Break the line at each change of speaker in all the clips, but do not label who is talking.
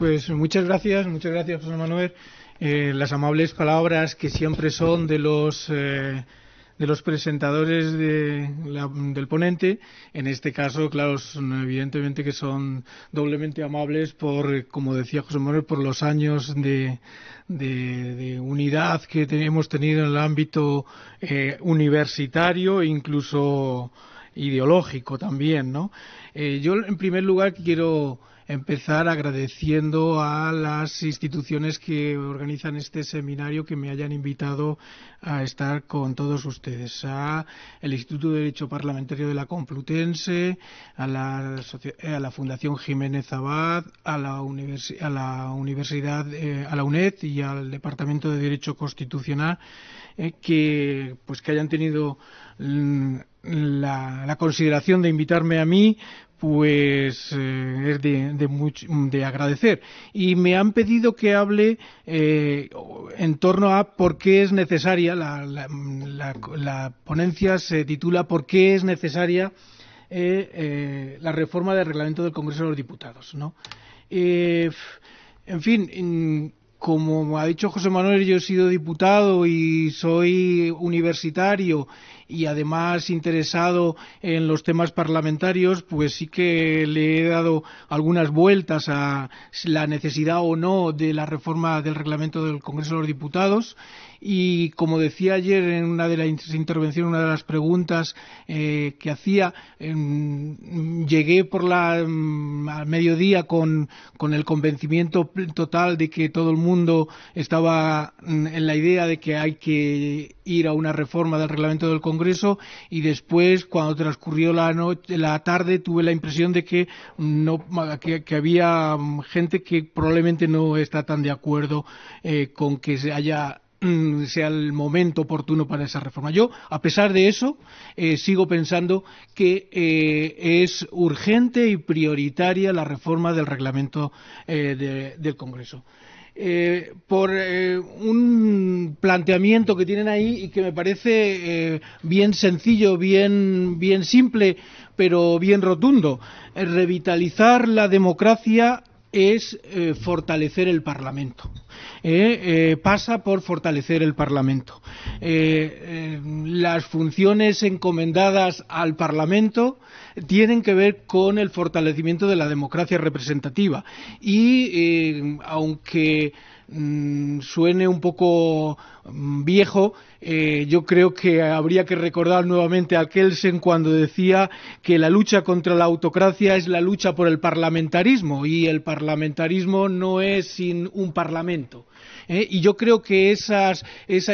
Pues muchas gracias, muchas gracias, José Manuel. Eh, las amables palabras que siempre son de los. Eh, de los presentadores del ponente. En este caso, claro, evidentemente que son doblemente amables por, como decía José Manuel, por los años de, unidad que hemos tenido en el ámbito eh, universitario e incluso ideológico también, ¿no? yo, en primer lugar, quiero empezar agradeciendo a las instituciones que organizan este seminario que me hayan invitado a estar con todos ustedes, a el Instituto de Derecho Parlamentario de la Complutense, a la, eh, Fundación Jiménez Abad, a la, Universidad, eh, a la UNED y al Departamento de Derecho Constitucional eh, que pues que hayan tenido mm, la, consideración de invitarme a mí pues eh, es de, de, agradecer. Y me han pedido que hable eh, en torno a por qué es necesaria, la, ponencia se titula ¿Por qué es necesaria eh, la reforma del reglamento del Congreso de los Diputados? ¿no? en fin, mm, como ha dicho José Manuel, yo he sido diputado y soy universitario y además interesado en los temas parlamentarios, pues sí que le he dado algunas vueltas a la necesidad o no de la reforma del reglamento del Congreso de los Diputados y como decía ayer en una de las intervenciones, una de las preguntas eh, que hacía, em, llegué por la mm, al mediodía con, el convencimiento total de que todo el mundo estaba mm, en la idea de que hay que ir a una reforma del reglamento del Congreso y después, cuando transcurrió la, tarde, tuve la impresión de que, no, que, había mm, gente que probablemente no está tan de acuerdo eh, con que se haya mm, sea el momento oportuno para esa reforma. Yo, a pesar de eso, eh, sigo pensando que eh, es urgente y prioritaria la reforma del reglamento del Congreso. Eh, por eh, un planteamiento que tienen ahí y que me parece eh, bien sencillo, bien, bien simple, pero bien rotundo. Revitalizar la democracia es eh, fortalecer el Parlamento. Eh, eh, pasa por fortalecer el Parlamento. las funciones encomendadas al Parlamento tienen que ver con el fortalecimiento de la democracia representativa. Y aunque Mm, suene un poco mm, viejo, eh, yo creo que habría que recordar nuevamente a Kelsen cuando decía que la lucha contra la autocracia es la lucha por el parlamentarismo y el parlamentarismo no es sin un parlamento. ¿eh? Y yo creo que esa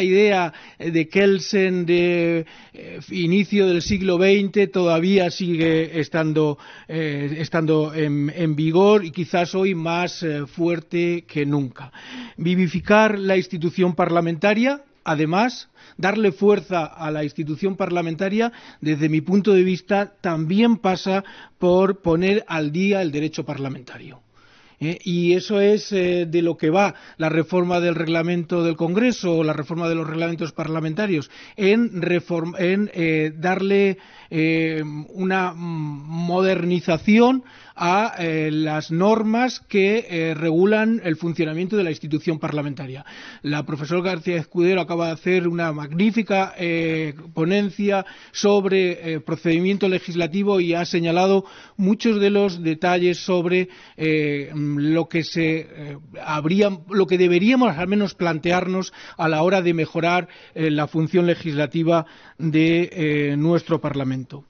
idea eh, de Kelsen de eh, inicio del siglo XX todavía sigue estando, en, vigor y quizás hoy más fuerte que nunca. Vivificar la institución parlamentaria, además, darle fuerza a la institución parlamentaria, desde mi punto de vista, también pasa por poner al día el derecho parlamentario. Eh, y eso es eh, de lo que va la reforma del reglamento del Congreso o la reforma de los reglamentos parlamentarios, en, eh, darle una modernización a eh, las normas que eh, regulan el funcionamiento de la institución parlamentaria. La profesora García Escudero acaba de hacer una magnífica eh, ponencia sobre procedimiento legislativo y ha señalado muchos de los detalles sobre lo que lo que deberíamos al menos plantearnos a la hora de mejorar la función legislativa de nuestro Parlamento.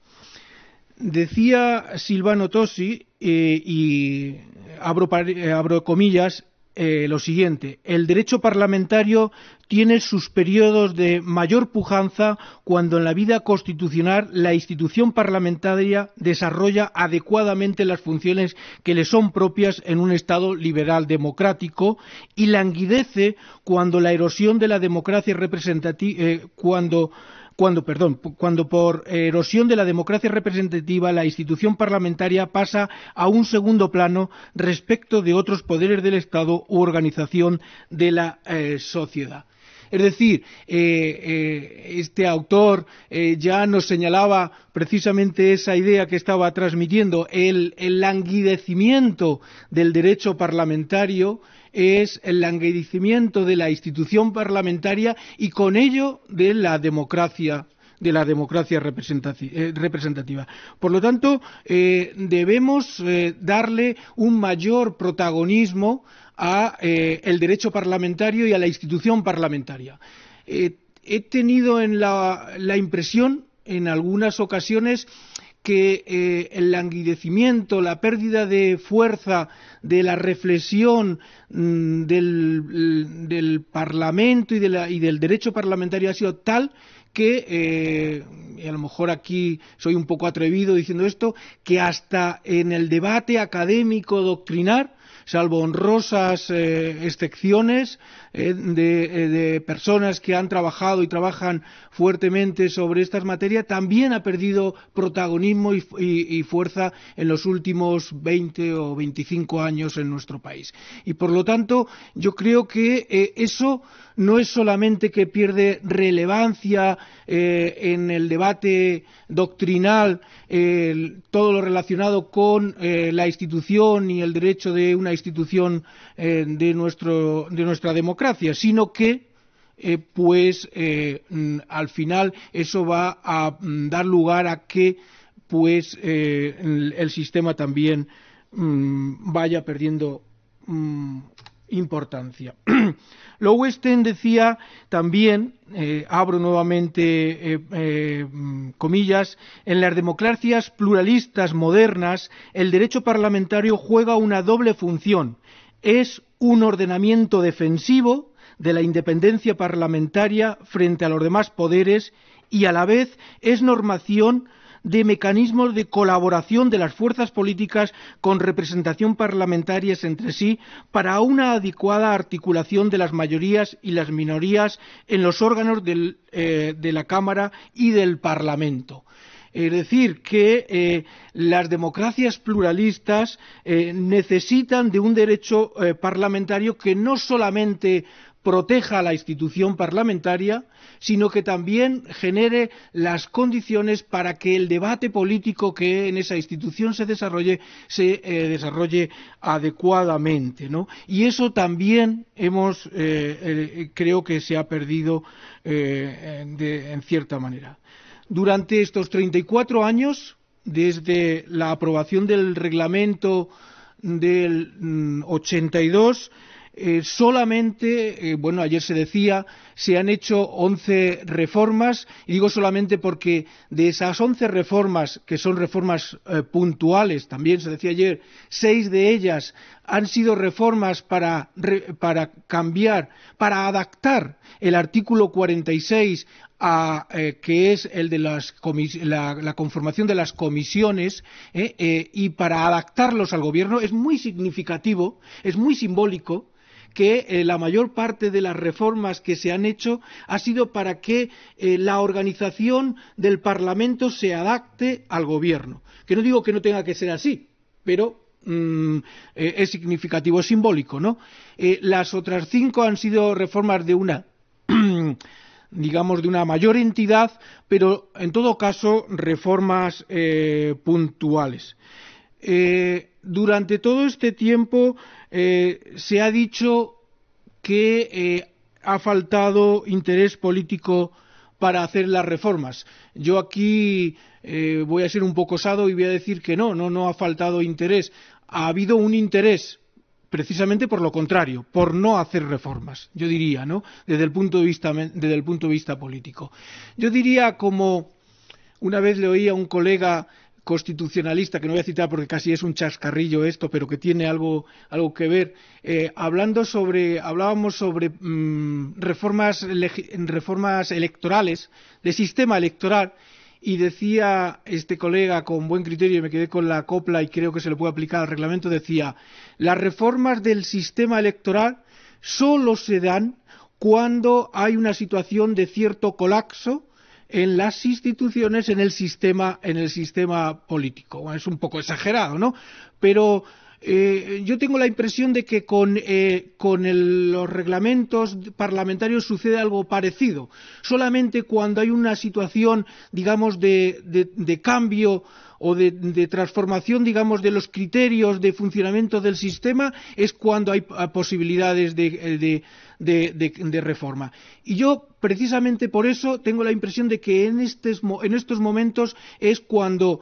Decía Silvano Tosi, eh, y abro, comillas, eh, lo siguiente. El derecho parlamentario tiene sus periodos de mayor pujanza cuando en la vida constitucional la institución parlamentaria desarrolla adecuadamente las funciones que le son propias en un Estado liberal democrático y languidece cuando la erosión de la democracia representativa, eh, cuando cuando, perdón, cuando por erosión de la democracia representativa la institución parlamentaria pasa a un segundo plano respecto de otros poderes del Estado u organización de la eh, sociedad. Es decir, eh, eh, este autor ya nos señalaba precisamente esa idea que estaba transmitiendo, el languidecimiento del derecho parlamentario es el languidecimiento de la institución parlamentaria y con ello de la democracia de la democracia eh, representativa. Por lo tanto, eh, debemos eh, darle un mayor protagonismo a el derecho parlamentario y a la institución parlamentaria. he tenido en la impresión en algunas ocasiones que eh, el languidecimiento, la pérdida de fuerza de la reflexión mm, mm, del, Parlamento y, del derecho parlamentario ha sido tal que, eh, y a lo mejor aquí soy un poco atrevido diciendo esto, que hasta en el debate académico doctrinar salvo honrosas eh, excepciones eh, eh, de, personas que han trabajado y trabajan fuertemente sobre estas materias, también ha perdido protagonismo y, fuerza en los últimos 20 o 25 años en nuestro país. Y por lo tanto, yo creo que eso no es solamente que pierde relevancia en el debate doctrinal, todo lo relacionado con la institución y el derecho de una institución eh, de, nuestro, de nuestra democracia, sino que eh, pues eh, mm, al final eso va a mm, dar lugar a que pues el sistema también mm, vaya perdiendo importancia. Lowenstein decía también, eh, abro nuevamente eh, eh, comillas, en las democracias pluralistas modernas el derecho parlamentario juega una doble función. Es un ordenamiento defensivo de la independencia parlamentaria frente a los demás poderes y a la vez es normación de mecanismos de colaboración de las fuerzas políticas con representación parlamentaria entre sí para una adecuada articulación de las mayorías y las minorías en los órganos eh, de la Cámara y del Parlamento. Es decir, que eh, las democracias pluralistas eh, necesitan de un derecho parlamentario que no solamente proteja la institución parlamentaria, sino que también genere las condiciones para que el debate político que en esa institución se desarrolle se eh, desarrolle adecuadamente. Y eso también hemos, eh, eh, creo que se ha perdido en cierta manera. Durante estos 34 años, desde la aprobación del reglamento del 82, mm, eh, solamente, eh, bueno, ayer se decía, se han hecho 11 reformas, y digo solamente porque de esas 11 reformas, que son reformas eh, puntuales, también se decía ayer, seis de ellas han sido reformas para, para cambiar, para adaptar el artículo 46 a, que es el de la, conformación de las comisiones y para adaptarlos al gobierno es muy significativo, es muy simbólico que eh, la mayor parte de las reformas que se han hecho ha sido para que eh, la organización del Parlamento se adapte al Gobierno. Que no digo que no tenga que ser así, pero mm, eh, es significativo, es simbólico, las otras cinco han sido reformas de una, digamos, de una mayor entidad, pero en todo caso reformas puntuales. Eh, durante todo este tiempo eh, se ha dicho que eh, ha faltado interés político para hacer las reformas. Yo aquí voy a ser un poco osado y voy a decir que no, no, no ha faltado interés. Ha habido un interés precisamente por lo contrario, por no hacer reformas, yo diría, ¿no? Desde el punto de vista, desde el punto de vista político. Yo diría como una vez le oí a un colega constitucionalista, que no voy a citar porque casi es un chascarrillo esto, pero que tiene algo, algo que ver, eh, hablando sobre, hablábamos sobre mm, reformas, reformas electorales, de sistema electoral, y decía este colega con buen criterio, me quedé con la copla y creo que se le puede aplicar al reglamento, decía, las reformas del sistema electoral solo se dan cuando hay una situación de cierto colapso en las instituciones, en el sistema, en el sistema político. es un poco exagerado, ¿no? Pero eh, yo tengo la impresión de que con, eh, con los reglamentos parlamentarios sucede algo parecido. Solamente cuando hay una situación, digamos, de, cambio o de, de, transformación, digamos, de los criterios de funcionamiento del sistema es cuando hay ah, posibilidades de, eh, de, reforma. Y yo, precisamente por eso, tengo la impresión de que en, en estos momentos es cuando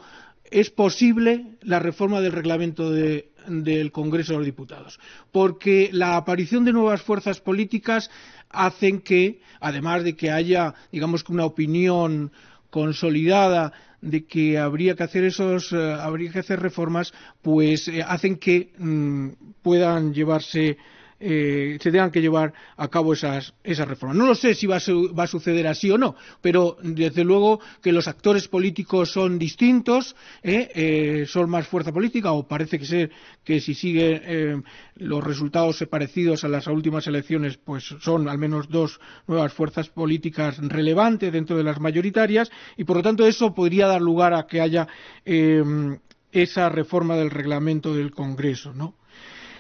es posible la reforma del reglamento del Congreso de los Diputados, porque la aparición de nuevas fuerzas políticas hacen que, además de que haya, digamos que una opinión consolidada de que habría que hacer esos eh, habría que hacer reformas pues eh, hacen que mm, puedan llevarse eh, se tengan que llevar a cabo esas, esas reformas. No lo sé si va a, va a, suceder así o no, pero desde luego que los actores políticos son distintos, ¿eh? Eh, son más fuerza política, o parece que, ser, que si siguen los resultados parecidos a las últimas elecciones, pues son al menos dos nuevas fuerzas políticas relevantes dentro de las mayoritarias, y por lo tanto eso podría dar lugar a que haya esa reforma del reglamento del Congreso, ¿no?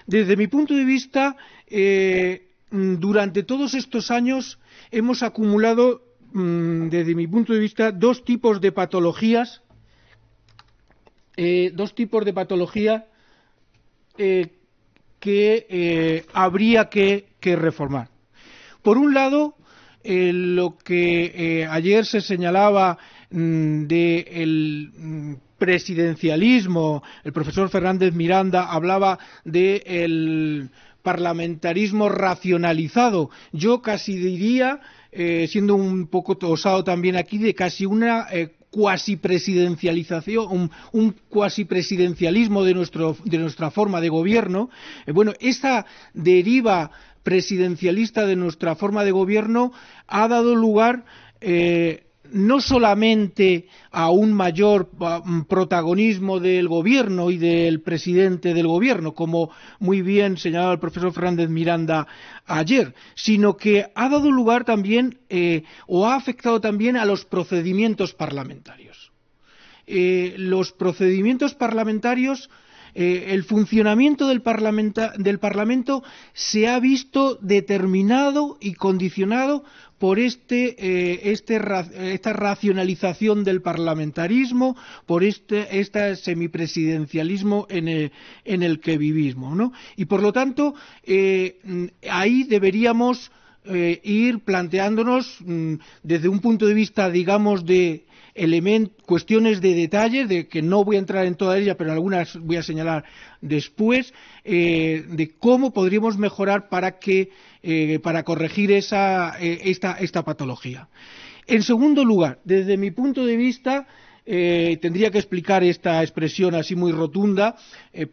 Desde mi punto de vista, eh, mm, durante todos estos años hemos acumulado, mm, desde mi punto de vista, dos tipos de patologías, eh, dos tipos de patología eh, que habría que, reformar. Por un lado, lo que ayer se señalaba mm, de el, presidencialismo. El profesor Fernández Miranda hablaba del parlamentarismo racionalizado. Yo casi diría, eh, siendo un poco tosado también aquí, de casi una eh, cuasipresidencialización, cuasi presidencialización, un, cuasi presidencialismo de, de nuestra forma de gobierno. Eh, bueno, esta deriva presidencialista de nuestra forma de gobierno ha dado lugar no solamente a un mayor mm, protagonismo del gobierno y del presidente del gobierno, como muy bien señalaba el profesor Fernández Miranda ayer, sino que ha dado lugar también eh, o ha afectado también a los procedimientos parlamentarios. Eh, los procedimientos parlamentarios eh, el funcionamiento del, del, Parlamento se ha visto determinado y condicionado por este, eh, este esta racionalización del parlamentarismo, por este, semipresidencialismo en el, que vivimos. Y por lo tanto, eh, ahí deberíamos eh, ir planteándonos mm, desde un punto de vista, digamos, de cuestiones de detalle, de que no voy a entrar en todas ellas, pero algunas voy a señalar después, de cómo podríamos mejorar para que eh, para corregir esa, eh, esta, patología. En segundo lugar, desde mi punto de vista, eh, tendría que explicar esta expresión así muy rotunda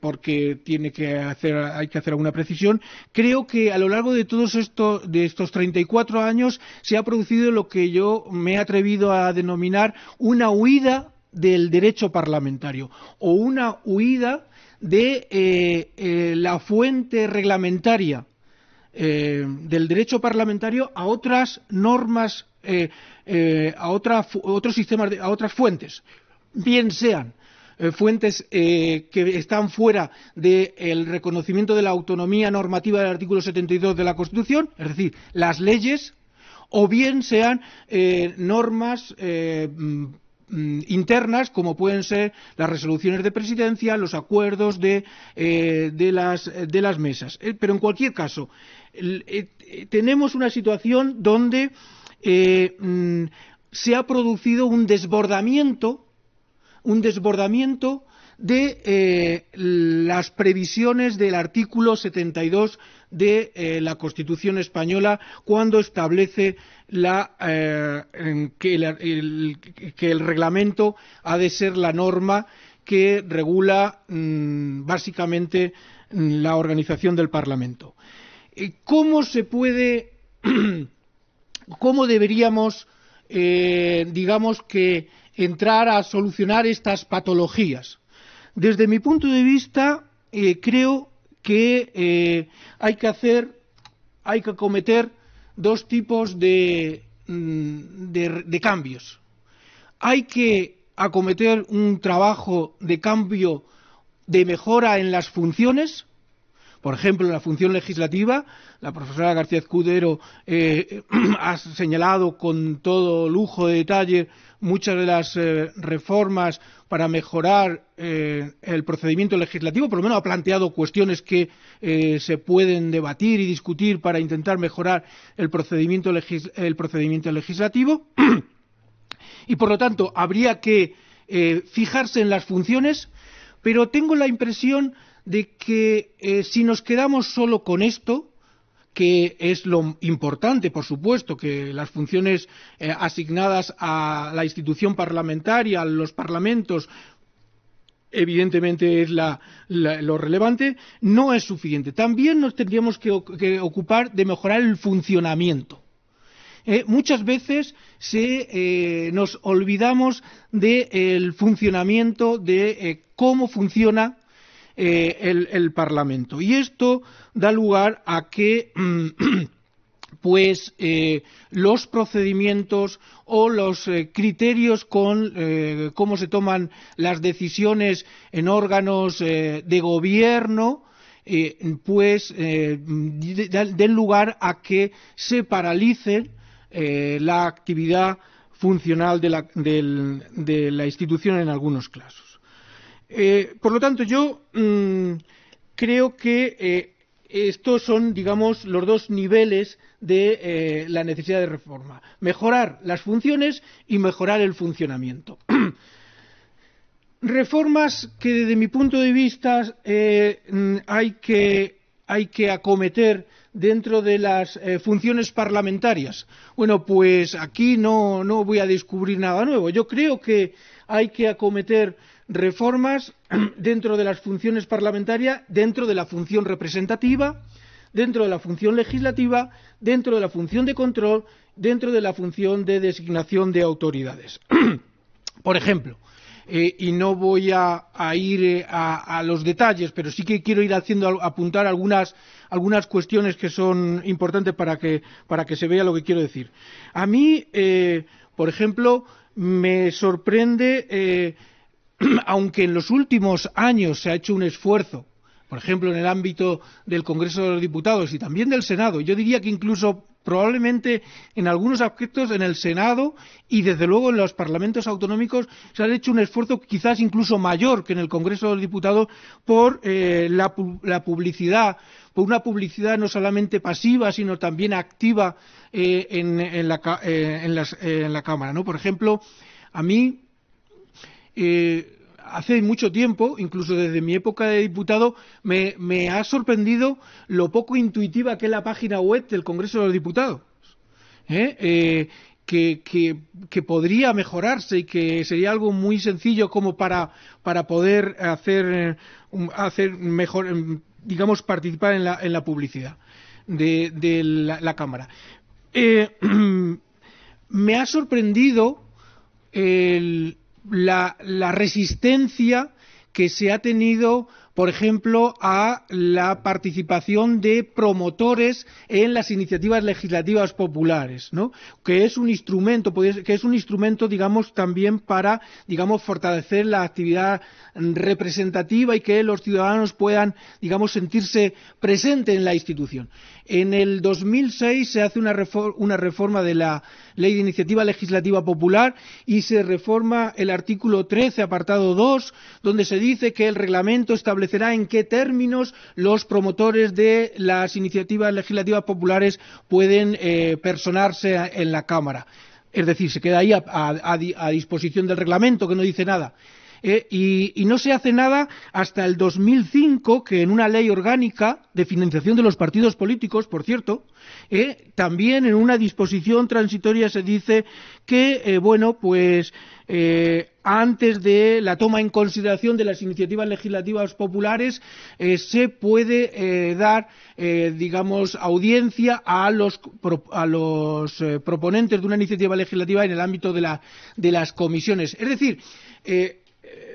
porque tiene que hacer, hay que hacer alguna precisión. Creo que a lo largo de todos estos, de estos 34 años se ha producido lo que yo me he atrevido a denominar una huida del derecho parlamentario o una huida de la fuente reglamentaria eh, del derecho parlamentario a otras normas, eh, eh, a, otros sistemas, a otras fuentes, bien sean fuentes que están fuera del reconocimiento de la autonomía normativa del artículo 72 de la Constitución, es decir, las leyes, o bien sean normas mm, Mm, internas, como pueden ser las resoluciones de presidencia, los acuerdos de, eh, eh, las, mesas. Eh, pero en cualquier caso, tenemos una situación donde mm, se ha producido un desbordamiento, un desbordamiento de eh, las previsiones del artículo 72 de eh, la Constitución española cuando establece eh, que, el, reglamento ha de ser la norma que regula mm, básicamente mm, la organización del Parlamento. ¿Cómo se puede, cómo deberíamos, digamos entrar a solucionar estas patologías? Desde mi punto de vista, eh, creo que, eh, hay que hacer, hay que acometer dos tipos mm, de cambios. Hay que acometer un trabajo de cambio de mejora en las funciones, por ejemplo, en la función legislativa, la profesora García Escudero eh, ha señalado con todo lujo de detalle muchas de las eh, reformas para mejorar eh, el procedimiento legislativo, por lo menos ha planteado cuestiones que se pueden debatir y discutir para intentar mejorar el procedimiento, el procedimiento legislativo. y por lo tanto, habría que fijarse en las funciones, pero tengo la impresión de que eh, si nos quedamos solo con esto, que es lo importante, por supuesto, que las funciones eh, asignadas a la institución parlamentaria, a los parlamentos, evidentemente es lo relevante, no es suficiente. También nos tendríamos que, ocupar de mejorar el funcionamiento. Eh, muchas veces se, nos olvidamos del funcionamiento, de cómo funciona eh, el, Parlamento. Y esto da lugar a que pues eh, los procedimientos o los eh, criterios con cómo se toman las decisiones en órganos de gobierno pues den lugar a que se paralice la actividad funcional de la institución en algunos casos. Eh, por lo tanto, yo mm, creo que eh, estos son, digamos, los dos niveles de eh, la necesidad de reforma. Mejorar las funciones y mejorar el funcionamiento. Reformas que, desde mi punto de vista, mm, hay que, acometer dentro de las funciones parlamentarias. Bueno, pues aquí no voy a descubrir nada nuevo. Yo creo que hay que acometer reformas dentro de las funciones parlamentarias, dentro de la función representativa, dentro de la función legislativa, dentro de la función de control, dentro de la función de designación de autoridades. Por ejemplo, eh, y no voy a, ir eh, a, los detalles, pero sí que quiero ir haciendo apuntar algunas, cuestiones que son importantes para que, se vea lo que quiero decir. A mí, eh, por ejemplo, me sorprende aunque en los últimos años se ha hecho un esfuerzo, por ejemplo, en el ámbito del Congreso de los Diputados y también del Senado, yo diría que incluso probablemente en algunos aspectos en el Senado y desde luego en los parlamentos autonómicos se ha hecho un esfuerzo quizás incluso mayor que en el Congreso de los Diputados por eh, la, publicidad, por una publicidad no solamente pasiva sino también activa eh, en, la, eh, en, la, Cámara. ¿no? Por ejemplo, a mí eh, hace mucho tiempo, incluso desde mi época de diputado, me, ha sorprendido lo poco intuitiva que es la página web del Congreso de los Diputados. ¿eh? Eh, que, podría mejorarse y que sería algo muy sencillo como para, poder hacer, um, mejor, um, digamos, participar en la, publicidad de, la, Cámara. me ha sorprendido el, la, resistencia que se ha tenido por ejemplo, a la participación de promotores en las iniciativas legislativas populares, que es un instrumento, que es un instrumento, digamos, también para, digamos, fortalecer la actividad representativa y que los ciudadanos puedan, digamos, sentirse presentes en la institución. En el 2006 se hace una, reforma, una reforma de la Ley de Iniciativa Legislativa Popular y se reforma el artículo 13, apartado 2, donde se dice que el reglamento establece establecerá en qué términos los promotores de las iniciativas legislativas populares pueden eh, personarse en la Cámara. Es decir, se queda ahí a disposición del reglamento, que no dice nada. Eh, y, no se hace nada hasta el 2005, que en una ley orgánica de financiación de los partidos políticos, por cierto, eh, también en una disposición transitoria se dice que, eh, bueno, pues antes de la toma en consideración de las iniciativas legislativas populares se puede dar, digamos, audiencia a los, a los proponentes de una iniciativa legislativa en el ámbito de, las comisiones. Es decir,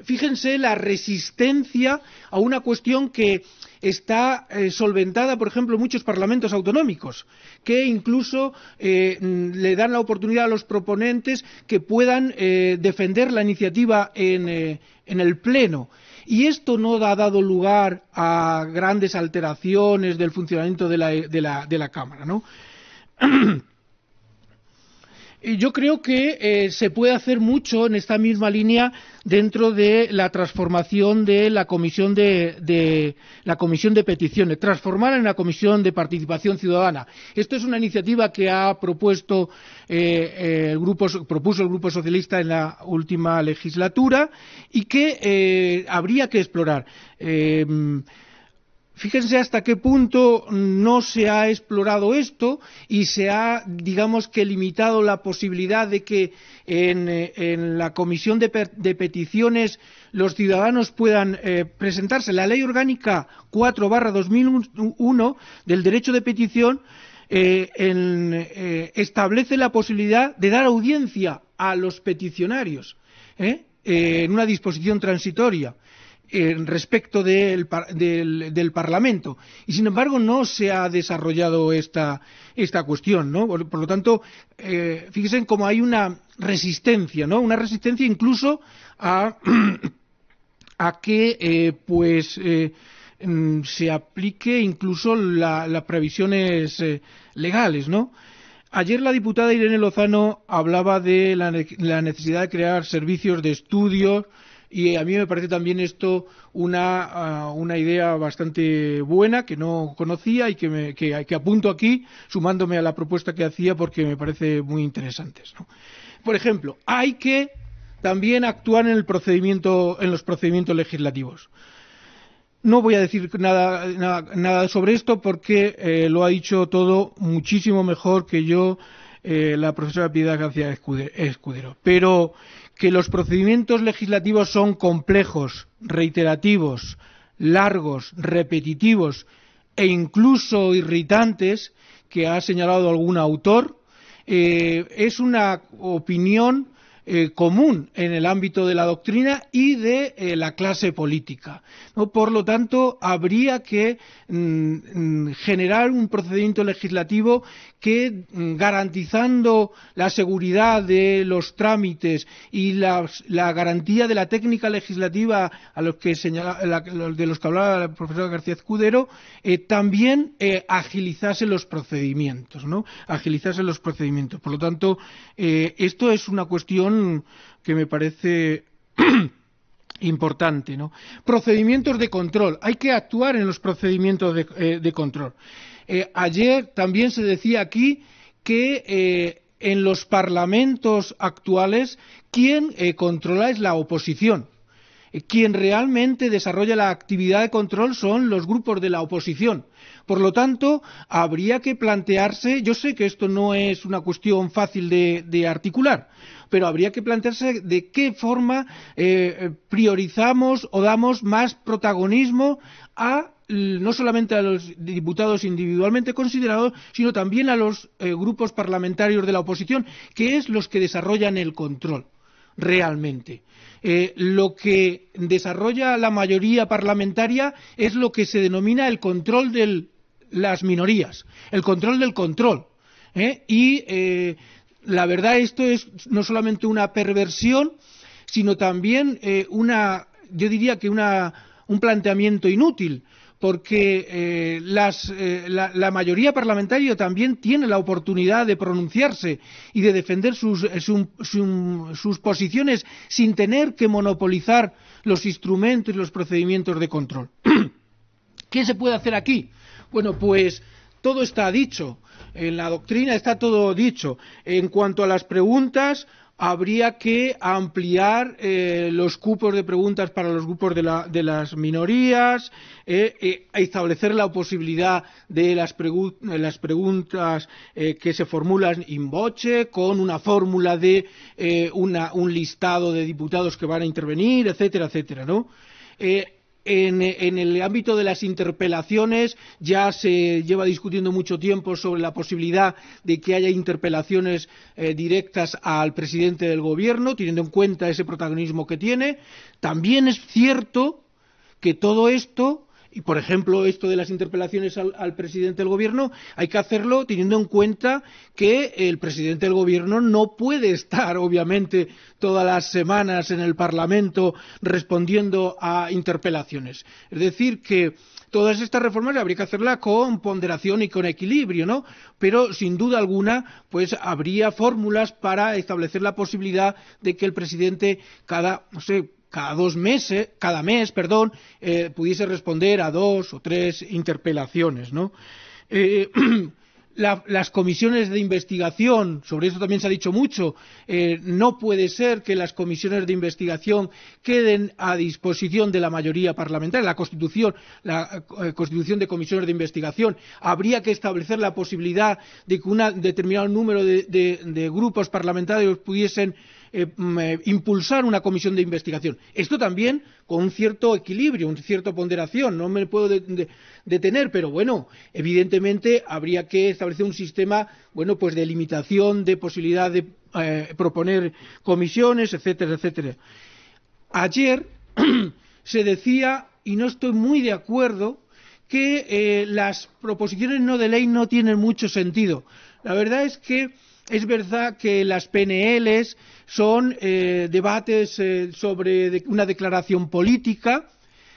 fíjense la resistencia a una cuestión que está eh, solventada, por ejemplo, en muchos parlamentos autonómicos, que incluso eh, mm, le dan la oportunidad a los proponentes que puedan eh, defender la iniciativa en, el Pleno. Y esto no ha dado lugar a grandes alteraciones del funcionamiento de la, de la Cámara, ¿no? yo creo que eh, se puede hacer mucho en esta misma línea dentro de la transformación de la comisión de, la comisión de peticiones, transformarla en la comisión de participación ciudadana. Esto es una iniciativa que ha propuesto eh, eh, propuso el grupo socialista en la última legislatura y que habría que explorar. Fíjense hasta qué punto no se ha explorado esto y se ha, digamos que, limitado la posibilidad de que en, eh, la Comisión de, Peticiones los ciudadanos puedan eh, presentarse. La Ley Orgánica 4-2001 del derecho de petición eh, establece la posibilidad de dar audiencia a los peticionarios en una disposición transitoria en eh, respecto del, del, Parlamento. Y sin embargo no se ha desarrollado esta, esta cuestión, ¿no? Por, lo tanto, eh, fíjense cómo hay una resistencia, ¿no? Una resistencia incluso a, a que, eh, pues, mm, se aplique incluso las previsiones legales, ¿no? Ayer la diputada Irene Lozano hablaba de la, la, necesidad de crear servicios de estudio y a mí me parece también esto una, ah, una idea bastante buena que no conocía y que, que, apunto aquí, sumándome a la propuesta que hacía porque me parece muy interesante. Por ejemplo, hay que también actuar en, el procedimiento, en los procedimientos legislativos. No voy a decir nada, nada, sobre esto porque eh, lo ha dicho todo muchísimo mejor que yo eh, la profesora Piedad García Escudero. Pero que los procedimientos legislativos son complejos, reiterativos, largos, repetitivos e incluso irritantes, que ha señalado algún autor, eh, es una opinión eh, común en el ámbito de la doctrina y de eh, la clase política. Por lo tanto, habría que mm, mm, generar un procedimiento legislativo que, mm, garantizando la seguridad de los trámites y la, garantía de la técnica legislativa a que de los que hablaba el profesor García Escudero, eh, también agilizase los procedimientos, Agilizase los procedimientos. Por lo tanto, esto es una cuestión que me parece importante. Procedimientos de control. Hay que actuar en los procedimientos de, eh, control. Eh, ayer también se decía aquí que eh, en los parlamentos actuales quien controla es la oposición. Quien realmente desarrolla la actividad de control son los grupos de la oposición. Por lo tanto, habría que plantearse, yo sé que esto no es una cuestión fácil de articular, pero habría que plantearse de qué forma eh, priorizamos o damos más protagonismo a no solamente a los diputados individualmente considerados, sino también a los eh, grupos parlamentarios de la oposición, que es los que desarrollan el control realmente. Eh, lo que desarrolla la mayoría parlamentaria es lo que se denomina el control de las minorías, el control del control. Y la verdad esto es no solamente una perversión, sino también eh, una, yo diría que una, un planteamiento inútil, porque eh, eh, la, mayoría parlamentaria también tiene la oportunidad de pronunciarse y de defender sus posiciones sin tener que monopolizar los instrumentos y los procedimientos de control. ¿Qué se puede hacer aquí? Bueno, pues todo está dicho. En la doctrina está todo dicho. En cuanto a las preguntas, habría que ampliar eh, los cupos de preguntas para los grupos de, las minorías, eh, eh, establecer la posibilidad de las, preguntas que se formulan in boche, con una fórmula de una, un listado de diputados que van a intervenir, etcétera, etcétera, ¿no? en, el ámbito de las interpelaciones ya se lleva discutiendo mucho tiempo sobre la posibilidad de que haya interpelaciones eh, directas al presidente del gobierno, teniendo en cuenta ese protagonismo que tiene. También es cierto que todo esto y, por ejemplo, esto de las interpelaciones al, presidente del Gobierno hay que hacerlo teniendo en cuenta que el presidente del Gobierno no puede estar, obviamente, todas las semanas en el Parlamento respondiendo a interpelaciones. Es decir, que todas estas reformas habría que hacerlas con ponderación y con equilibrio, ¿no? Pero, sin duda alguna, pues habría fórmulas para establecer la posibilidad de que el presidente cada, no sé, cada dos meses, cada mes, perdón, eh, pudiese responder a dos o tres interpelaciones, ¿no? Eh, las comisiones de investigación, sobre eso también se ha dicho mucho, eh, no puede ser que las comisiones de investigación queden a disposición de la mayoría parlamentaria. La Constitución, la Constitución de comisiones de investigación, habría que establecer la posibilidad de que un determinado número de grupos parlamentarios pudiesen eh, mm, eh, impulsar una comisión de investigación. Esto también con un cierto equilibrio, una cierta ponderación. No me puedo detener, pero bueno, evidentemente habría que establecer un sistema, bueno, pues de limitación de posibilidad de eh, proponer comisiones, etcétera, etcétera. Ayer se decía, y no estoy muy de acuerdo, que las proposiciones no de ley no tienen mucho sentido. La verdad es que es verdad que las PNL son eh, debates eh, sobre una declaración política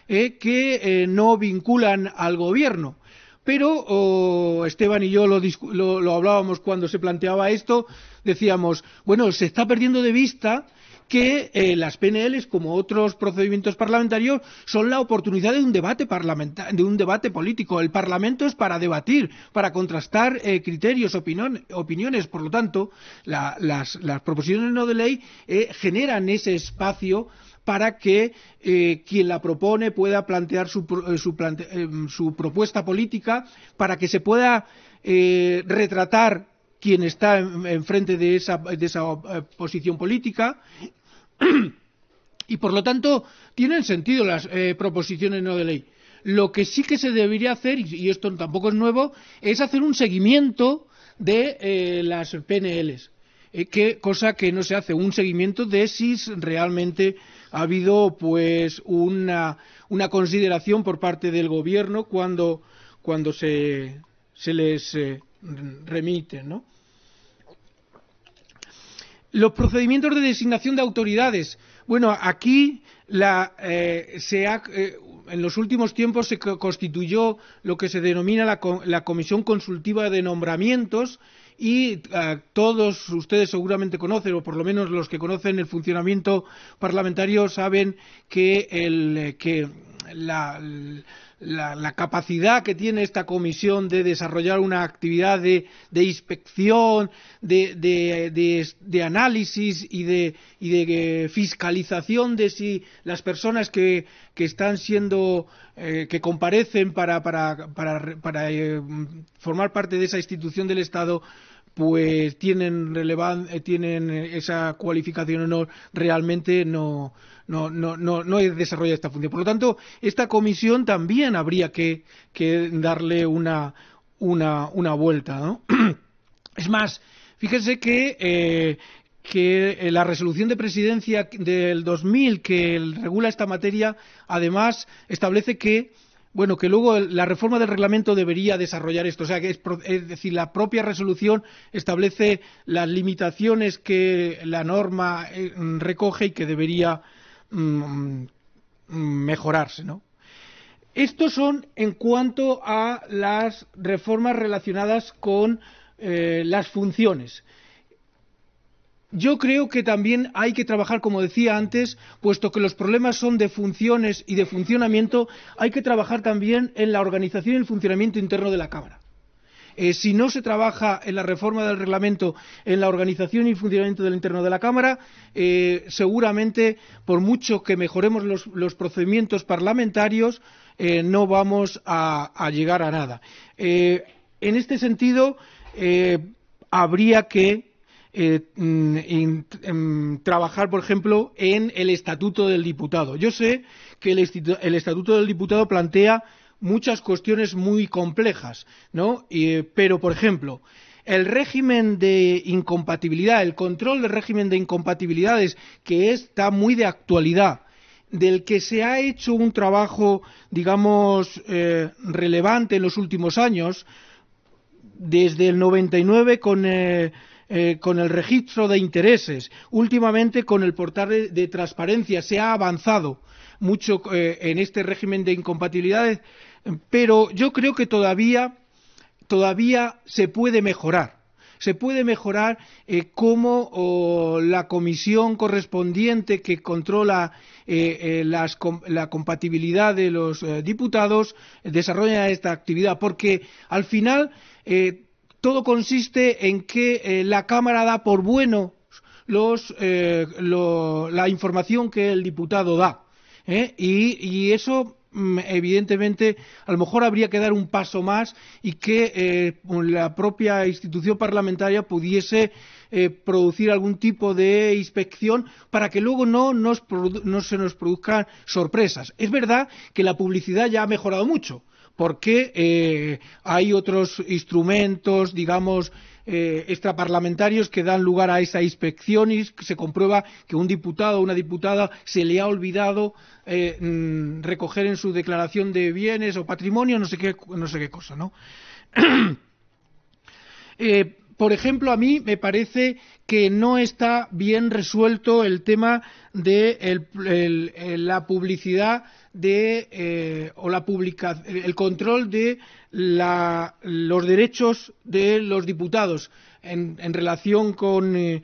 eh, que no vinculan al gobierno. Pero Esteban y yo lo hablábamos cuando se planteaba esto, decíamos, bueno, se está perdiendo de vista que eh, las PNLs, como otros procedimientos parlamentarios, son la oportunidad de un debate, de un debate político. El Parlamento es para debatir, para contrastar eh, criterios, opiniones. Por lo tanto, las, proposiciones no de ley eh, generan ese espacio para que quien la propone pueda plantear su, propuesta política, para que se pueda retratar quien está enfrente de, de esa posición política y por lo tanto tienen sentido las eh, proposiciones no de ley. Lo que sí que se debería hacer, y esto tampoco es nuevo, es hacer un seguimiento de eh, las PNLs. Eh, cosa que no se hace, un seguimiento de si realmente ha habido pues una, consideración por parte del gobierno cuando, cuando se, les remite, ¿no? Los procedimientos de designación de autoridades. Bueno, aquí la, eh, eh, en los últimos tiempos se constituyó lo que se denomina la, Comisión Consultiva de Nombramientos y eh, todos ustedes seguramente conocen, o por lo menos los que conocen el funcionamiento parlamentario saben que, el, que la, la, capacidad que tiene esta comisión de desarrollar una actividad de, inspección, de, análisis y de, eh, fiscalización de si las personas que, están siendo, eh, que comparecen para, eh, formar parte de esa institución del Estado, pues tienen relevan eh, tienen eh, esa cualificación o no realmente no no no no esta función por lo tanto esta comisión también habría que, darle una una una vuelta ¿no? es más fíjense que eh, que la resolución de presidencia del 2000 que regula esta materia además establece que bueno, que luego la reforma del reglamento debería desarrollar esto. sea, es, decir, la propia resolución establece las limitaciones que la norma eh, recoge y que debería mm, mm, mejorarse, ¿no? Estos son en cuanto a las reformas relacionadas con eh, las funciones. Yo creo que también hay que trabajar, como decía antes, puesto que los problemas son de funciones y de funcionamiento, hay que trabajar también en la organización y el funcionamiento interno de la Cámara. Eh, si no se trabaja en la reforma del reglamento, en la organización y el funcionamiento del interno de la Cámara, eh, seguramente, por mucho que mejoremos los, procedimientos parlamentarios, eh, no vamos a, llegar a nada. en este sentido, habría que eh, mm, em, trabajar, por ejemplo, en el Estatuto del Diputado. Yo sé que el, Estatuto del Diputado plantea muchas cuestiones muy complejas, ¿no? Eh, pero, por ejemplo, el régimen de incompatibilidad, el control del régimen de incompatibilidades, que está muy de actualidad, del que se ha hecho un trabajo, digamos, eh, relevante en los últimos años, desde el 99 con eh, con el registro de intereses, últimamente con el portal de, transparencia, se ha avanzado mucho eh, en este régimen de incompatibilidades, pero yo creo que todavía, todavía se puede mejorar se puede mejorar eh, cómo la comisión correspondiente que controla la compatibilidad de los diputados desarrolla esta actividad, porque al final todo consiste en que eh, la Cámara da por bueno eh, la información que el diputado da. ¿eh? Y, eso, mm, evidentemente, a lo mejor habría que dar un paso más y que la propia institución parlamentaria pudiese producir algún tipo de inspección para que luego no, no se nos produzcan sorpresas. Es verdad que la publicidad ya ha mejorado mucho. ¿Por qué eh, hay otros instrumentos, digamos, eh, extraparlamentarios que dan lugar a esa inspección y se comprueba que un diputado o una diputada se le ha olvidado eh, mm, recoger en su declaración de bienes o patrimonio, no sé qué, cosa, ¿no? por ejemplo, a mí me parece que no está bien resuelto el tema de la publicidad eh, o eh, el control de los derechos de los diputados en, relación con eh,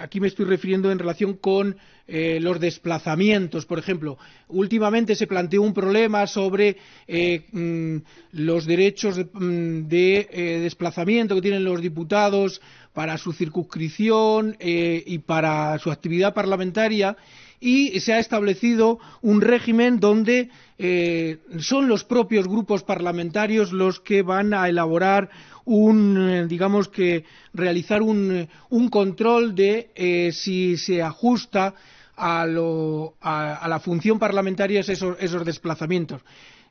aquí me estoy refiriendo en relación con los desplazamientos, por ejemplo. Últimamente se planteó un problema sobre mm, los derechos de mm, desplazamiento que tienen los diputados para su circunscripción y para su actividad parlamentaria y se ha establecido un régimen donde eh, son los propios grupos parlamentarios los que van a elaborar un, eh, digamos que, realizar un, eh, control de si se ajusta a, la función parlamentaria esos, desplazamientos.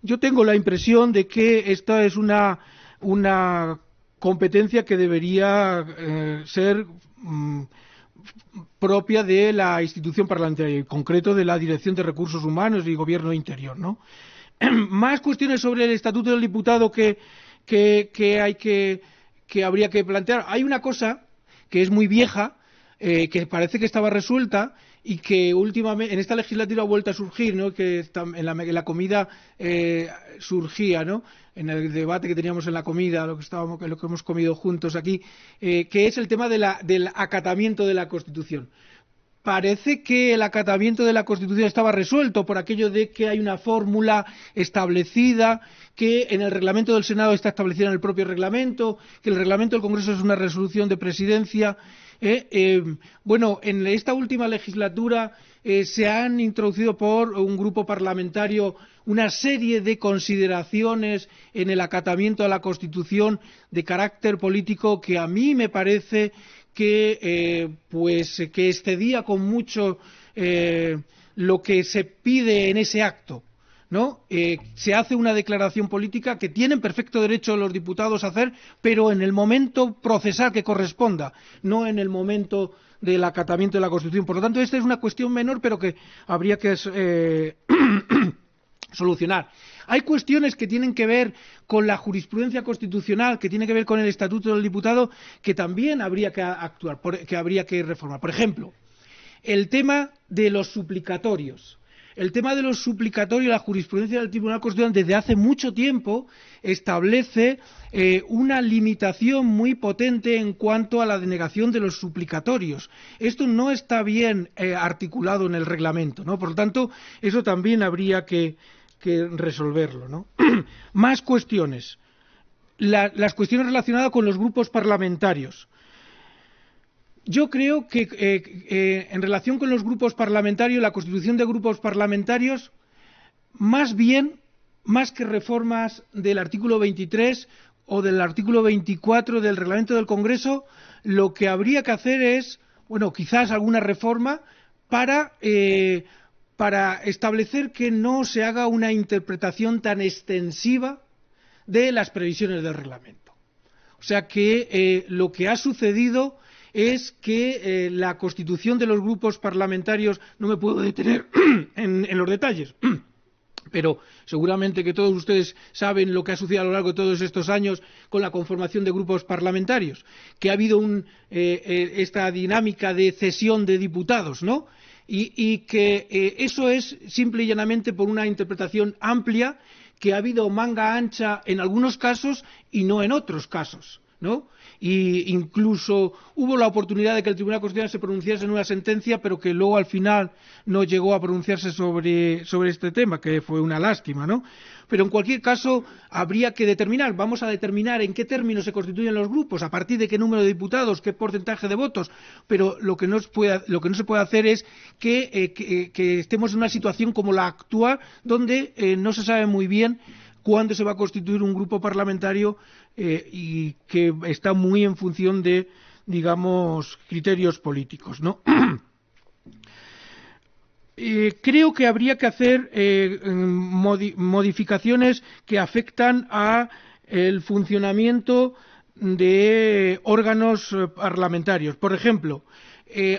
Yo tengo la impresión de que esta es una, competencia que debería ser. Mm, propia de la institución parlamentaria, en concreto de la Dirección de Recursos Humanos y Gobierno Interior, ¿no? Más cuestiones sobre el Estatuto del Diputado que, que, hay que, que habría que plantear. Hay una cosa que es muy vieja, eh, que parece que estaba resuelta, y que últimamente en esta legislatura ha vuelto a surgir, ¿no? que en la, comida eh, surgía, ¿no? en el debate que teníamos en la comida, lo que, estábamos, lo que hemos comido juntos aquí, eh, que es el tema del acatamiento de la Constitución. Parece que el acatamiento de la Constitución estaba resuelto por aquello de que hay una fórmula establecida, que en el reglamento del Senado está establecida en el propio reglamento, que el reglamento del Congreso es una resolución de presidencia eh, eh, bueno, en esta última legislatura eh, se han introducido por un grupo parlamentario una serie de consideraciones en el acatamiento a la Constitución de carácter político que a mí me parece que, pues, que excedía con mucho lo que se pide en ese acto. ¿no? Eh, se hace una declaración política que tienen perfecto derecho los diputados a hacer, pero en el momento procesal que corresponda, no en el momento del acatamiento de la Constitución. Por lo tanto, esta es una cuestión menor, pero que habría que eh, solucionar. Hay cuestiones que tienen que ver con la jurisprudencia constitucional, que tienen que ver con el Estatuto del Diputado, que también habría que actuar, que habría que reformar. Por ejemplo, el tema de los suplicatorios. El tema de los suplicatorios, y la jurisprudencia del Tribunal Constitucional desde hace mucho tiempo establece eh, una limitación muy potente en cuanto a la denegación de los suplicatorios. Esto no está bien eh, articulado en el reglamento, ¿no? Por lo tanto, eso también habría que, resolverlo, Más cuestiones. las cuestiones relacionadas con los grupos parlamentarios. Yo creo que eh, eh, en relación con los grupos parlamentarios, la constitución de grupos parlamentarios, más bien, más que reformas del artículo 23 o del artículo 24 del reglamento del Congreso, lo que habría que hacer es, bueno, quizás alguna reforma para, eh, para establecer que no se haga una interpretación tan extensiva de las previsiones del reglamento. O sea que lo que ha sucedido es que eh, la constitución de los grupos parlamentarios, no me puedo detener en, los detalles, pero seguramente que todos ustedes saben lo que ha sucedido a lo largo de todos estos años con la conformación de grupos parlamentarios, que ha habido eh, eh, esta dinámica de cesión de diputados, ¿no? Y, que eso es simple y llanamente por una interpretación amplia que ha habido manga ancha en algunos casos y no en otros casos. ¿no? Y incluso hubo la oportunidad de que el Tribunal Constitucional se pronunciase en una sentencia, pero que luego al final no llegó a pronunciarse sobre, este tema, que fue una lástima, ¿no? Pero en cualquier caso, habría que determinar, vamos a determinar en qué términos se constituyen los grupos, a partir de qué número de diputados, qué porcentaje de votos, pero lo que no, se puede hacer es eh, eh, que, estemos en una situación como la actual, donde eh, no se sabe muy bien cuándo se va a constituir un grupo parlamentario eh, y que está muy en función de, digamos, criterios políticos, eh, creo que habría que hacer eh, modificaciones que afectan a el funcionamiento de órganos parlamentarios. Por ejemplo,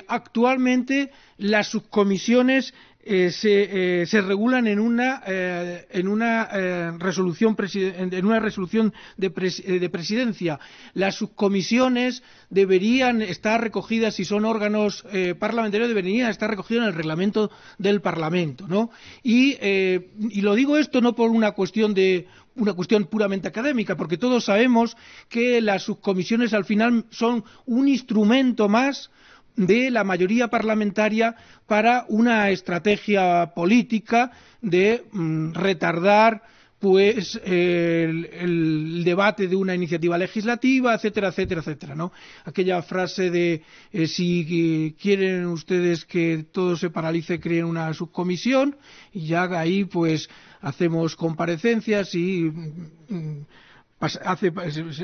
actualmente las subcomisiones eh, eh, se, regulan en una, eh, en una resolución en una resolución de, de, presidencia. Las subcomisiones deberían estar recogidas, si son órganos parlamentarios, deberían estar recogidas en el reglamento del Parlamento, ¿no? Y, y lo digo esto no por una cuestión de una cuestión puramente académica, porque todos sabemos que las subcomisiones al final son un instrumento más de la mayoría parlamentaria para una estrategia política de mm, retardar pues el, debate de una iniciativa legislativa, etcétera, etcétera, etcétera, ¿no? Aquella frase de eh, si quieren ustedes que todo se paralice, creen una subcomisión y ya ahí pues hacemos comparecencias y mm, mm,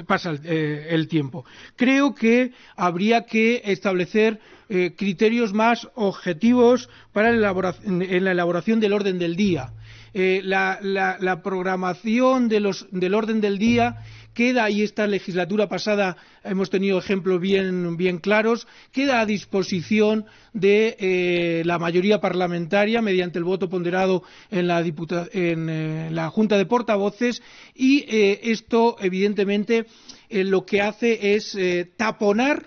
pasa, eh, el, tiempo. Creo que habría que establecer eh, criterios más objetivos para la en la elaboración del orden del día. Eh, la, programación del orden del día queda, y esta legislatura pasada hemos tenido ejemplos bien, claros, queda a disposición de eh, la mayoría parlamentaria mediante el voto ponderado en la, eh, Junta de Portavoces y eh, esto, evidentemente, lo que hace es taponar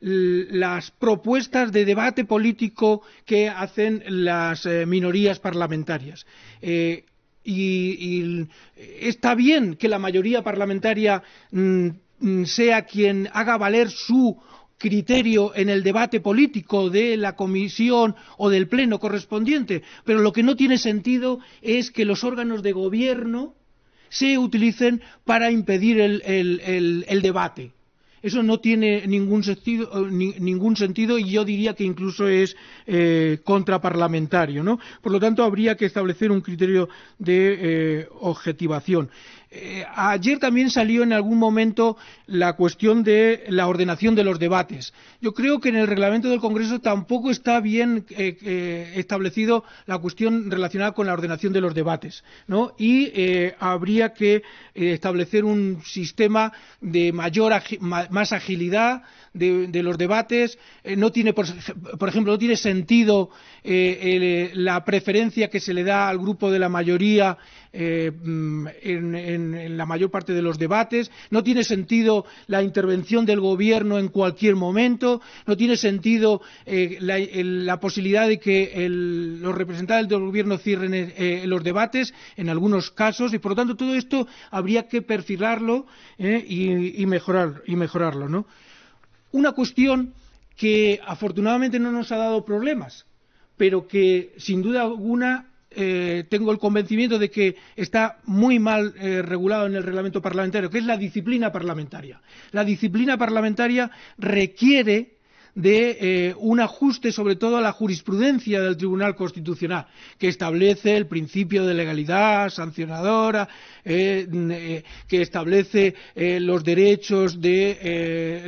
las propuestas de debate político que hacen las minorías parlamentarias y, está bien que la mayoría parlamentaria mm, mm, sea quien haga valer su criterio en el debate político de la comisión o del pleno correspondiente, pero lo que no tiene sentido es que los órganos de gobierno se utilicen para impedir el debate. Eso no tiene eh, ningún sentido, y yo diría que incluso es eh, contraparlamentario. ¿no? Por lo tanto, habría que establecer un criterio de eh, objetivación. Eh, ayer también salió en algún momento la cuestión de la ordenación de los debates. Yo creo que en el reglamento del Congreso tampoco está bien eh, eh, establecido la cuestión relacionada con la ordenación de los debates, ¿no? Y habría que establecer un sistema de mayor más agilidad de, los debates. no tiene, por, ejemplo, no tiene sentido la preferencia que se le da al grupo de la mayoría eh, mm, en, la mayor parte de los debates, no tiene sentido la intervención del Gobierno en cualquier momento, no tiene sentido eh, la, posibilidad de que los representantes del Gobierno cierren eh, los debates en algunos casos y, por lo tanto, todo esto habría que perfilarlo y, y, mejorar, y mejorarlo. ¿no? Una cuestión que afortunadamente no nos ha dado problemas, pero que sin duda alguna eh, tengo el convencimiento de que está muy mal eh, regulado en el reglamento parlamentario, que es la disciplina parlamentaria. La disciplina parlamentaria requiere de eh, un ajuste sobre todo a la jurisprudencia del Tribunal Constitucional, que establece el principio de legalidad sancionadora, eh, eh, que establece los derechos de,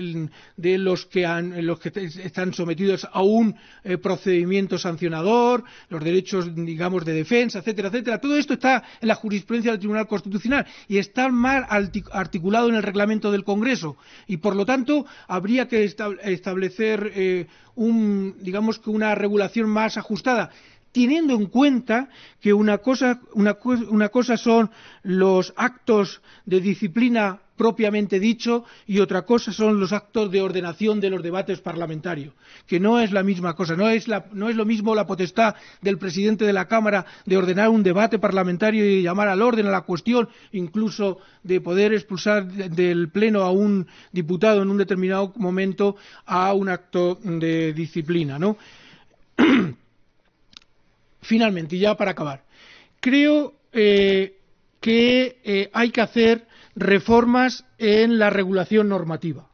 los, que los, que están sometidos a un procedimiento sancionador, los derechos, digamos, de defensa, etcétera, etcétera. Todo esto está en la jurisprudencia del Tribunal Constitucional y está mal articulado en el reglamento del Congreso. Y, por lo tanto, habría que establecer eh, un, digamos que una regulación más ajustada teniendo en cuenta que una cosa, una cosa son los actos de disciplina propiamente dicho y otra cosa son los actos de ordenación de los debates parlamentarios, que no es la misma cosa, no es, lo mismo la potestad del presidente de la Cámara de ordenar un debate parlamentario y llamar al orden, a la cuestión, incluso de poder expulsar del Pleno a un diputado en un determinado momento a un acto de disciplina. Finalmente, y ya para acabar, creo eh, que eh, hay que hacer reformas en la regulación normativa.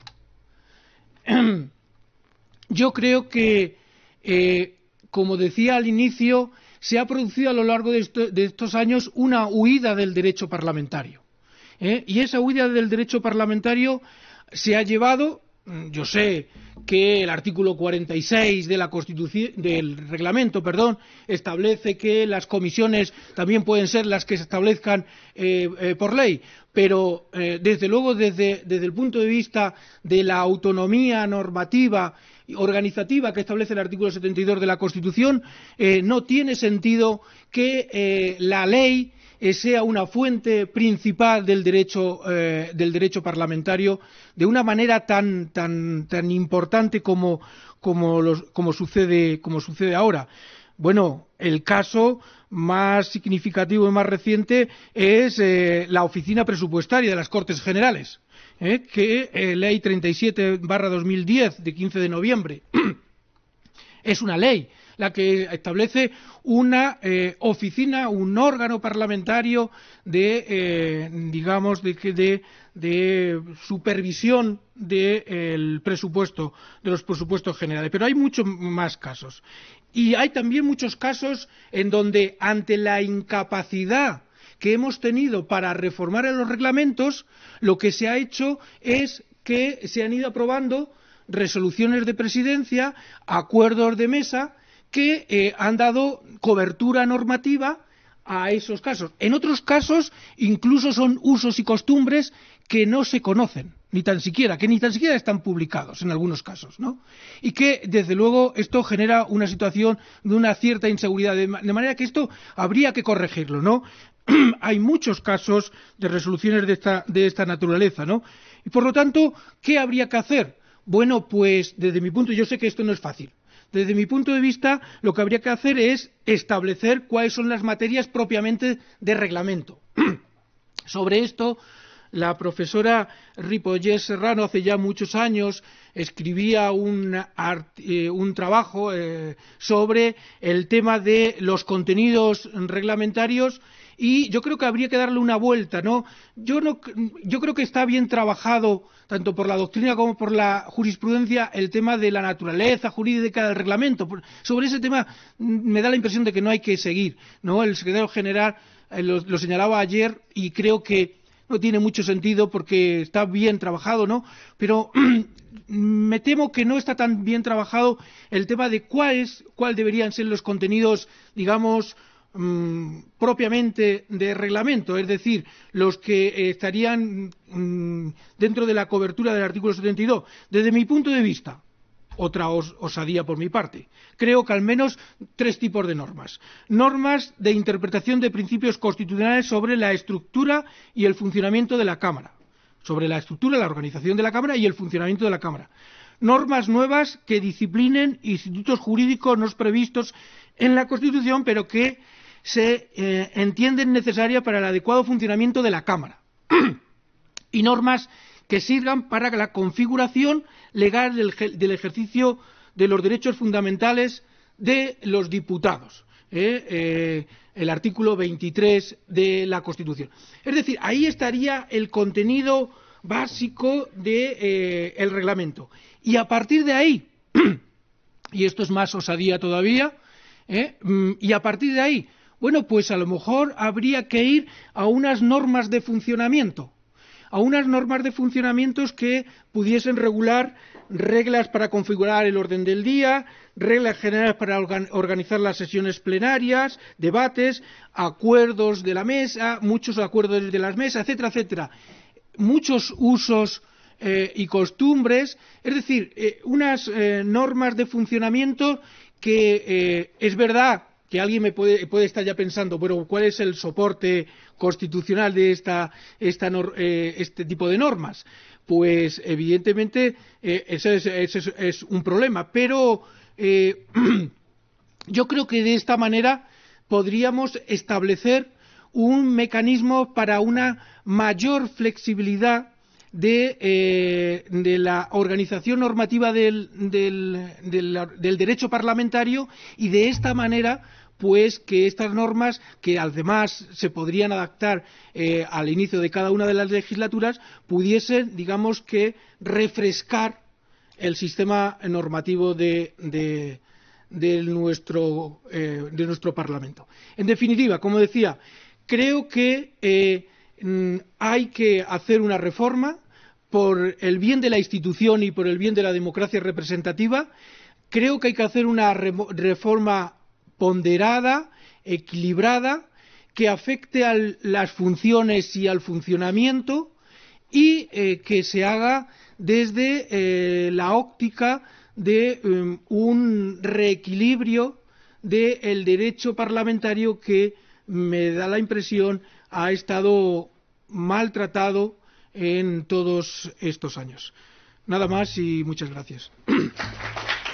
Yo creo que, eh, como decía al inicio, se ha producido a lo largo de, estos años una huida del derecho parlamentario. ¿eh? Y esa huida del derecho parlamentario se ha llevado Mm, yo sé que el artículo 46 de la del reglamento establece que las comisiones también pueden ser las que se establezcan eh, eh, por ley, pero eh, desde luego desde, el punto de vista de la autonomía normativa organizativa que establece el artículo 72 de la Constitución, no tiene sentido que la ley eh, sea una fuente principal eh, del derecho, parlamentario de una manera tan, importante como, sucede, ahora. Bueno, el caso más significativo y más reciente es eh, la oficina presupuestaria de las Cortes Generales, que eh, ley 37 barra 2010 de 15 de noviembre es una ley la que establece una eh, oficina, un órgano parlamentario de, eh, digamos, de, supervisión de presupuesto, de los presupuestos generales. Pero hay muchos más casos. Y hay también muchos casos en donde, ante la incapacidad que hemos tenido para reformar los reglamentos, lo que se ha hecho es que se han ido aprobando resoluciones de presidencia, acuerdos de mesa, que eh, han dado cobertura normativa a esos casos. En otros casos, incluso son usos y costumbres que no se conocen, ni tan siquiera, que ni tan siquiera están publicados en algunos casos, ¿no? Y que, desde luego, esto genera una situación de una cierta inseguridad, de, manera que esto habría que corregirlo, ¿no? Hay muchos casos de resoluciones de esta, de esta naturaleza, ¿no? Y por lo tanto, ¿qué habría que hacer? Bueno, pues desde mi punto, yo sé que esto no es fácil, desde mi punto de vista, lo que habría que hacer es establecer cuáles son las materias propiamente de reglamento. Sobre esto, la profesora Ripollet Serrano hace ya muchos años escribía un, eh, trabajo eh, sobre el tema de los contenidos reglamentarios y yo creo que habría que darle una vuelta, ¿no? Yo, no, yo creo que está bien trabajado, tanto por la doctrina como por la jurisprudencia, el tema de la naturaleza jurídica del reglamento. Sobre ese tema mm, me da la impresión de que no hay que seguir, ¿no? El secretario general eh, lo, señalaba ayer y creo que no tiene mucho sentido porque está bien trabajado, ¿no? Pero me temo que no está tan bien trabajado el tema de cuáles, cuál deberían ser los contenidos, digamos, Mm, propiamente de reglamento, es decir, los que estarían mm, dentro de la cobertura del artículo 72. Desde mi punto de vista, otra osadía por mi parte. Creo que al menos tres tipos de normas. Normas de interpretación de principios constitucionales sobre la estructura y el funcionamiento de la Cámara. Sobre la estructura, la organización de la Cámara y el funcionamiento de la Cámara. Normas nuevas que disciplinen institutos jurídicos no previstos en la Constitución, pero que se eh, entienden necesarias para el adecuado funcionamiento de la Cámara y normas que sirvan para la configuración legal del, ejercicio de los derechos fundamentales de los diputados. ¿eh? Eh, el artículo 23 de la Constitución. Es decir, ahí estaría el contenido básico del de, reglamento. Y a partir de ahí, y esto es más osadía todavía, mm, y a partir de ahí bueno, pues a lo mejor habría que ir a unas normas de funcionamiento, a unas normas de funcionamiento que pudiesen regular reglas para configurar el orden del día, reglas generales para organizar las sesiones plenarias, debates, acuerdos de la mesa, muchos acuerdos de las mesas, etcétera, etcétera. Muchos usos eh, y costumbres, es decir, eh, unas eh, normas de funcionamiento que es verdad que alguien me puede, estar ya pensando, bueno, ¿cuál es el soporte constitucional de eh, este tipo de normas? Pues evidentemente eh, ese, es, un problema, pero eh, yo creo que de esta manera podríamos establecer un mecanismo para una mayor flexibilidad de, la organización normativa del, derecho parlamentario y de esta manera pues que estas normas, que además se podrían adaptar eh, al inicio de cada una de las legislaturas, pudiesen, digamos que, refrescar el sistema normativo de, eh, nuestro, Parlamento. En definitiva, como decía, creo que eh, mm, hay que hacer una reforma por el bien de la institución y por el bien de la democracia representativa. Creo que hay que hacer una reforma ponderada, equilibrada, que afecte a las funciones y al funcionamiento y eh, que se haga desde eh, la óptica de em, un reequilibrio del derecho parlamentario que me da la impresión ha estado maltratado en todos estos años. Nada más y muchas gracias.